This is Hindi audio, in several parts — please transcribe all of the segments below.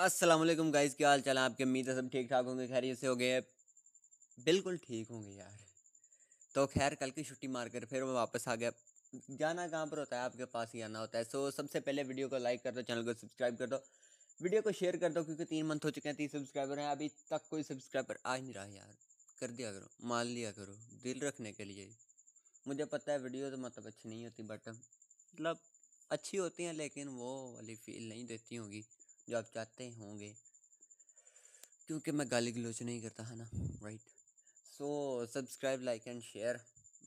वालेकुम गाइज क्या हाल चाल है आपकी उम्मीद है सब ठीक ठाक होंगे खैर से हो गए बिल्कुल ठीक होंगे यार तो खैर कल की छुट्टी मारकर फिर मैं वापस आ गया जाना कहाँ पर होता है आपके पास ही आना होता है सो सबसे पहले वीडियो को लाइक कर दो चैनल को सब्सक्राइब कर दो वीडियो को शेयर कर दो क्योंकि तीन मंथ हो चुके हैं तीन सब्सक्राइबर हैं अभी तक कोई सब्सक्राइबर आ नहीं रहा यार कर दिया करो मान लिया करो दिल रखने के लिए मुझे पता है वीडियो तो मतलब अच्छी नहीं होती बट मतलब अच्छी होती हैं लेकिन वो वाली फील नहीं देती होगी जो आप चाहते होंगे क्योंकि मैं गाली गलोच नहीं करता है ना right so subscribe like and share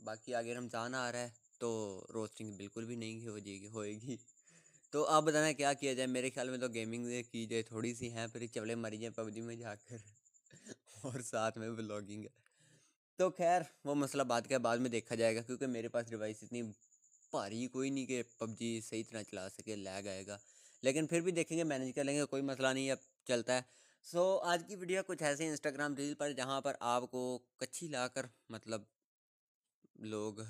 बाकी आगे रमज़ान आ रहा है तो रोस्टिंग बिल्कुल भी नहीं हो जाएगी होएगी तो आप बताना क्या किया जाए मेरे ख्याल में तो गेमिंग की जाए थोड़ी सी हैं फिर चवले मरी जाए पबजी में जाकर और साथ में ब्लॉगिंग तो खैर वो मसला बात के बाद में देखा जाएगा क्योंकि मेरे पास डिवाइस इतनी भारी कोई नहीं कि पबजी सही तरह चला सके लैग आएगा लेकिन फिर भी देखेंगे मैनेज कर लेंगे कोई मसला नहीं अब चलता है सो so, आज की वीडियो कुछ ऐसे इंस्टाग्राम रील पर जहाँ पर आपको कच्ची लाकर मतलब लोग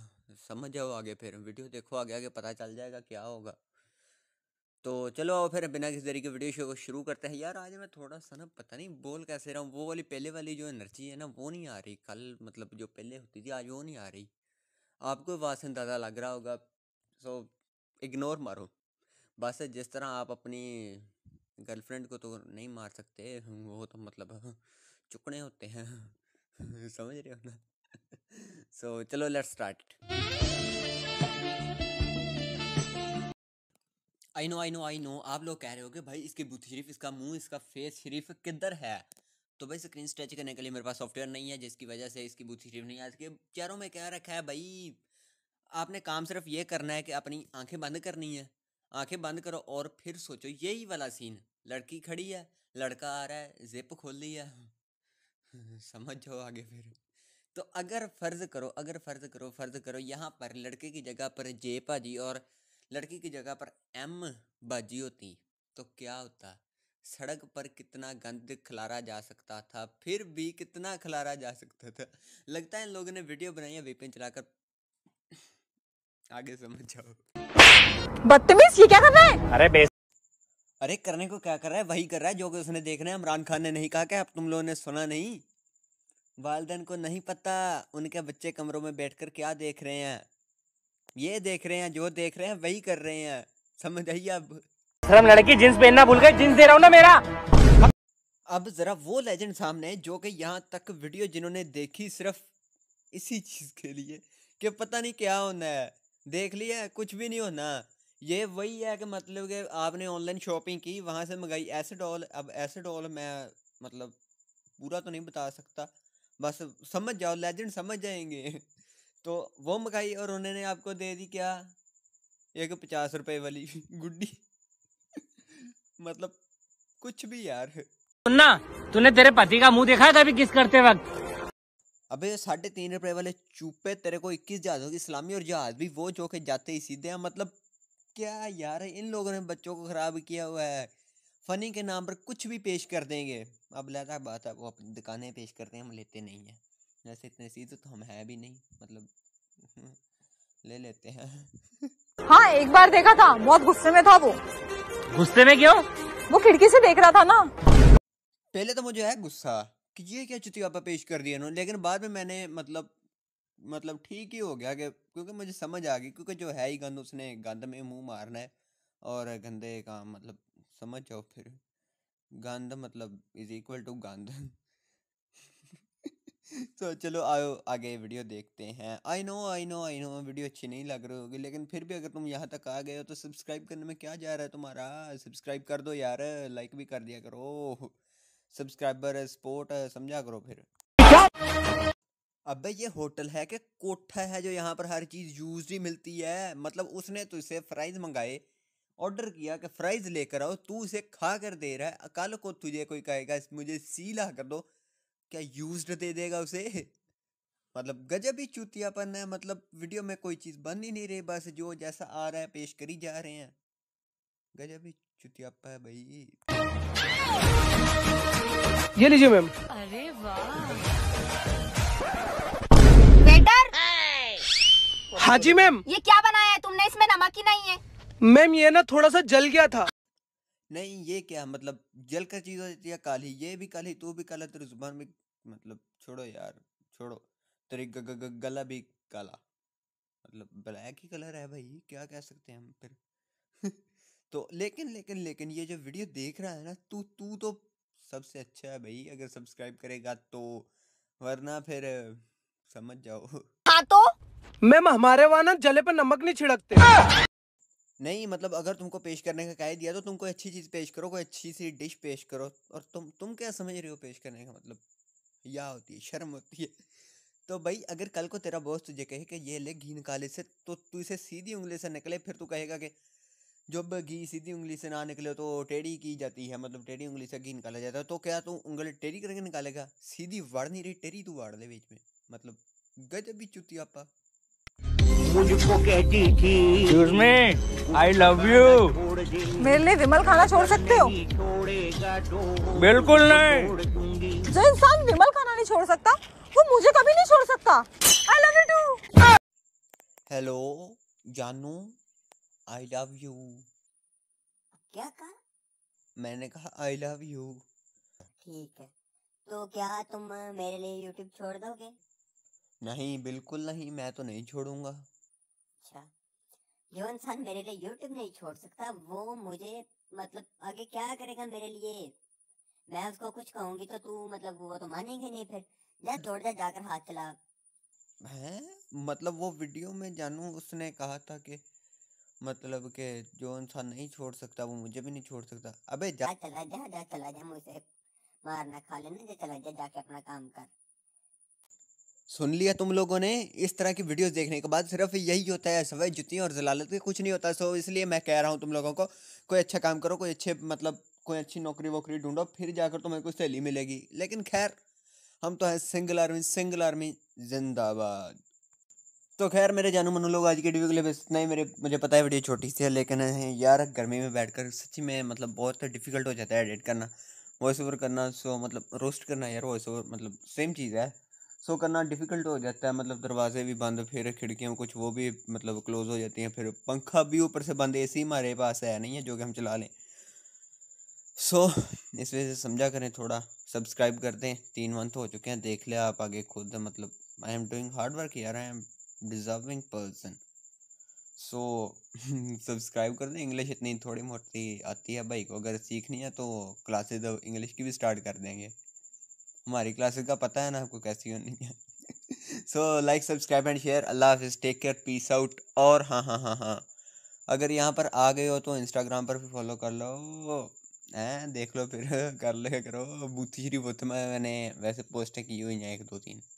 समझ जाओ आगे फिर वीडियो देखो आगे आगे पता चल जाएगा क्या होगा तो चलो आओ फिर बिना किसी तरीके वीडियो शो को शुरू करते हैं यार आज मैं थोड़ा सा ना पता नहीं बोल कैसे रहा हूँ वो वाली पहले वाली जो एनर्जी है ना वो नहीं आ रही कल मतलब जो पहले होती थी आज वो नहीं आ रही आपको आवाज़ अंदाज़ा लग रहा होगा सो इग्नोर मारो बस जिस तरह आप अपनी गर्लफ्रेंड को तो नहीं मार सकते वो तो मतलब चुकने होते हैं समझ रहे हो ना सो so, चलो let's start I know I know I know आप लोग कह रहे हो कि भाई इसकी बुद्धि शरीफ इसका मुंह इसका फेस शरीफ किधर है तो भाई स्क्रीन स्ट्रेच करने के लिए मेरे पास सॉफ्टवेयर नहीं है जिसकी वजह से इसकी बुद्धि शरीफ नहीं आ इसके चेहरों में क्या रखा है भाई आपने काम सिर्फ ये करना है कि अपनी आंखें बंद करनी है आंखें बंद करो और फिर सोचो यही वाला सीन लड़की खड़ी है लड़का आ रहा है जिप ली है समझ जाओ आगे फिर तो अगर फ़र्ज़ करो अगर फ़र्ज़ करो फ़र्ज़ करो यहाँ पर लड़के की जगह पर जे भाजी और लड़की की जगह पर एम बाजी होती तो क्या होता सड़क पर कितना गंद खिलारा जा सकता था फिर भी कितना खिलारा जा सकता था लगता है इन लोगों ने वीडियो बनाई है वेपन चलाकर आगे समझ जाओ बदतमीज ये क्या कर रहा है अरे अरे करने को क्या कर रहा है वही कर रहा है जो कि उसने रहे हैं इमरान खान ने नहीं कहा कि अब तुम लोगों ने सुना नहीं वालदेन को नहीं पता उनके बच्चे कमरों में बैठकर क्या देख रहे हैं ये देख रहे हैं जो देख रहे हैं वही कर रहे हैं समझ आई अब शर्म लड़की जींस पहनना भूल गए जींस दे रहा हूँ ना मेरा अब जरा वो लेजेंड सामने है जो कि यहाँ तक वीडियो जिन्होंने देखी सिर्फ इसी चीज के लिए कि पता नहीं क्या होना है देख लिया कुछ भी नहीं होना ये वही है कि मतलब कि आपने ऑनलाइन शॉपिंग की वहाँ से मंगाई ऐसे डॉल अब ऐसे डॉल मैं मतलब पूरा तो नहीं बता सकता बस समझ जाओ लेजेंड समझ जाएंगे तो वो मंगाई और उन्होंने आपको दे दी क्या एक पचास रुपए वाली गुड्डी मतलब कुछ भी यार ना तूने तेरे पति का मुंह देखा था अभी किस करते वक्त अबे साढ़े तीन रुपए वाले चूपे तेरे को इक्कीस जहाज़ों की इस्लामी और जहाज भी वो जो के जाते ही सीधे हैं मतलब क्या यार इन लोगों ने बच्चों को ख़राब किया हुआ है फ़नी के नाम पर कुछ भी पेश कर देंगे अब लहता बात है वो अपनी दुकानें पेश करते हैं हम लेते नहीं हैं वैसे इतने सीधे तो हम है भी नहीं मतलब ले लेते हैं हाँ एक बार देखा था बहुत गुस्से में था वो गुस्से में क्यों वो खिड़की से देख रहा था ना पहले तो मुझे है गुस्सा कि ये क्या चुतियापा पेश कर दिया उन्होंने लेकिन बाद में मैंने मतलब मतलब ठीक ही हो गया कि क्योंकि मुझे समझ आ गई क्योंकि जो है ही गंद उसने गंद में मुंह मारना है और गंदे का मतलब समझ जाओ फिर गंद मतलब इज इक्वल टू गंद तो चलो आओ आगे वीडियो देखते हैं I know I know I know video अच्छी नहीं लग रही होगी लेकिन फिर भी अगर तुम यहाँ तक आ गए हो तो सब्सक्राइब करने में क्या जा रहा है तुम्हारा सब्सक्राइब कर दो यार लाइक भी कर दिया करो सब्सक्राइबर है सपोर्ट है समझा करो फिर अबे ये होटल है कि कोठा है जो यहाँ पर हर चीज़ यूज ही मिलती है मतलब उसने तो इसे फ्राइज मंगाए ऑर्डर किया कि फ्राइज लेकर आओ तू इसे खा कर दे रहा है कल को तुझे कोई कहेगा मुझे सीला कर दो क्या यूज दे देगा उसे मतलब गजब ही चूतियापन है मतलब वीडियो में कोई चीज़ बन ही नहीं रही बस जो जैसा आ रहा है पेश करी जा रहे हैं गजब ही चुतियापा है भाई ये लीजिए मैम वेटर हाँ जी मैम ये क्या बनाया है तुमने इसमें नमक ही नहीं है मैम ये ना थोड़ा सा जल गया था नहीं ये क्या मतलब जल कर चीज हो जाती है काली ये भी काली तू भी काला तेरी जुबान में मतलब छोड़ो यार छोड़ो तेरी ग, ग, ग, ग, गला भी काला मतलब ब्लैक ही कलर है भाई क्या कह सकते हैं हम फिर तो लेकिन लेकिन लेकिन ये जो वीडियो देख रहा है ना तू तू तो सबसे अच्छा है भाई अगर सब्सक्राइब करेगा तो वरना फिर समझ जाओ हाँ तो मैम हमारे वहां ना जले पर नमक नहीं छिड़कते नहीं मतलब अगर तुमको पेश करने का कह दिया तो तुम कोई अच्छी चीज़ पेश करो कोई अच्छी सी डिश पेश करो और तुम तुम क्या समझ रहे हो पेश करने का मतलब या होती है शर्म होती है तो भाई अगर कल को तेरा बॉस तुझे कहे कि ये ले घी निकाले से तो तू इसे सीधी उंगली से निकले फिर तू कहेगा कि जब घी सीधी उंगली से ना निकले तो टेढ़ी की जाती है मतलब टेढ़ी उंगली से घी निकाला जाता है तो क्या तू उंगल टेढ़ी करके निकालेगा सीधी वाड़ नहीं रही टेढ़ी तू वाड़ दे बीच में मतलब गजब भी चुती आपा मुझको कहती थी आई लव यू मेरे लिए विमल खाना छोड़ सकते हो बिल्कुल नहीं जो इंसान विमल खाना नहीं छोड़ सकता वो मुझे कभी नहीं छोड़ सकता I love you too hello जानू आई लव यू क्या कहा मैंने कहा आई लव यू ठीक है तो क्या तुम मेरे लिए यूट्यूब छोड़ दोगे नहीं बिल्कुल नहीं मैं तो नहीं छोड़ूंगा अच्छा जो इंसान मेरे लिए यूट्यूब नहीं छोड़ सकता वो मुझे मतलब आगे क्या करेगा मेरे लिए मैं उसको कुछ कहूंगी तो तू मतलब वो तो मानेंगे नहीं फिर जा छोड़ जा जाकर हाथ चला है मतलब वो वीडियो में जानू उसने कहा था कि मतलब के जो इंसान नहीं छोड़ सकता वो मुझे भी नहीं छोड़ सकता अबे जा चला जा जा चला जा मुझे मारना खा लेना जा चला जा जाके अपना काम कर सुन लिया तुम लोगों ने इस तरह की वीडियोस देखने के बाद सिर्फ यही होता है सवाई जुती और जलालत के कुछ नहीं होता सो इसलिए मैं कह रहा हूँ तुम लोगों को कोई अच्छा काम करो कोई अच्छे मतलब कोई अच्छी नौकरी वोकरी ढूंढो फिर जाकर तुम्हें कुछ सहेली मिलेगी लेकिन खैर हम तो हैं सिंगल आर्मी सिंगल आर्मी जिंदाबाद तो खैर मेरे जानू मनु लोग आज के वीडियो के लिए बस इतना ही मेरे मुझे पता है वीडियो छोटी सी है लेकिन यार गर्मी में बैठकर सच्ची में मतलब बहुत डिफिकल्ट हो जाता है एडिट करना वॉइस ओवर करना सो मतलब रोस्ट करना यार वॉइस ओवर मतलब सेम चीज़ है सो करना डिफ़िकल्ट हो जाता है मतलब दरवाजे भी बंद फिर खिड़कियाँ कुछ वो भी मतलब क्लोज़ हो जाती हैं फिर पंखा भी ऊपर से बंद ए सी हमारे पास है नहीं है जो कि हम चला लें सो इस वजह से समझा करें थोड़ा सब्सक्राइब कर दें तीन मंथ हो चुके हैं देख लिया आप आगे खुद मतलब I am doing hard work यार I am deserving person so subscribe कर दें इंग्लिश इतनी थोड़ी मोटी आती है भाई को अगर सीखनी है तो क्लासेज इंग्लिश की भी स्टार्ट कर देंगे हमारी क्लासेज का पता है ना आपको कैसी होनी है so like subscribe and share अल्लाह हाफिज़ टेक केयर पीस आउट और हाँ हाँ हाँ हाँ अगर यहाँ पर आ गए हो तो इंस्टाग्राम पर भी फॉलो कर लो हैं देख लो फिर कर ले करो बूथी श्री बुथ में मैंने वैसे पोस्टें की हुई हैं एक दो तीन